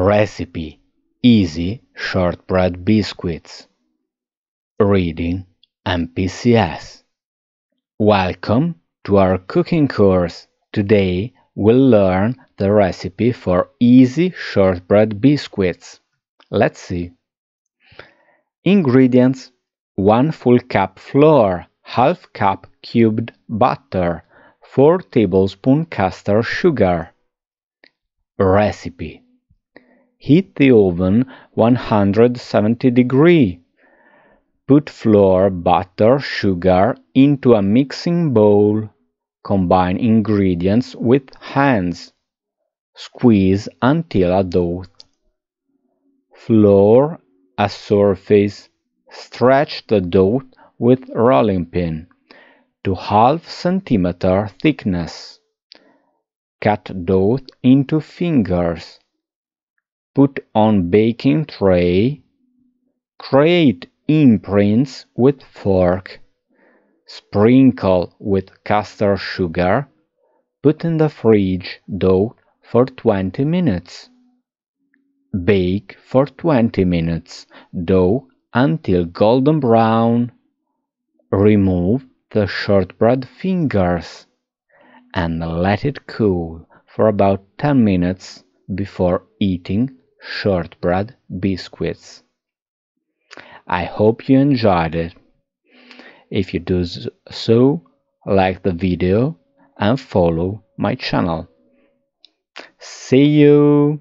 Recipe Easy Shortbread Biscuits. Reading MPCS. Welcome to our cooking course. Today we'll learn the recipe for easy shortbread biscuits. Let's see. Ingredients 1 full cup flour, half cup cubed butter, 4 tablespoon castor sugar. Recipe Heat the oven 170 degree. Put flour, butter, sugar into a mixing bowl. Combine ingredients with hands. Squeeze until a dough. Flour a surface. Stretch the dough with rolling pin to half centimeter thickness. Cut dough into fingers put on baking tray, create imprints with fork, sprinkle with caster sugar, put in the fridge dough for 20 minutes. Bake for 20 minutes, dough until golden brown. Remove the shortbread fingers and let it cool for about 10 minutes before eating shortbread biscuits. I hope you enjoyed it. If you do so, like the video and follow my channel. See you!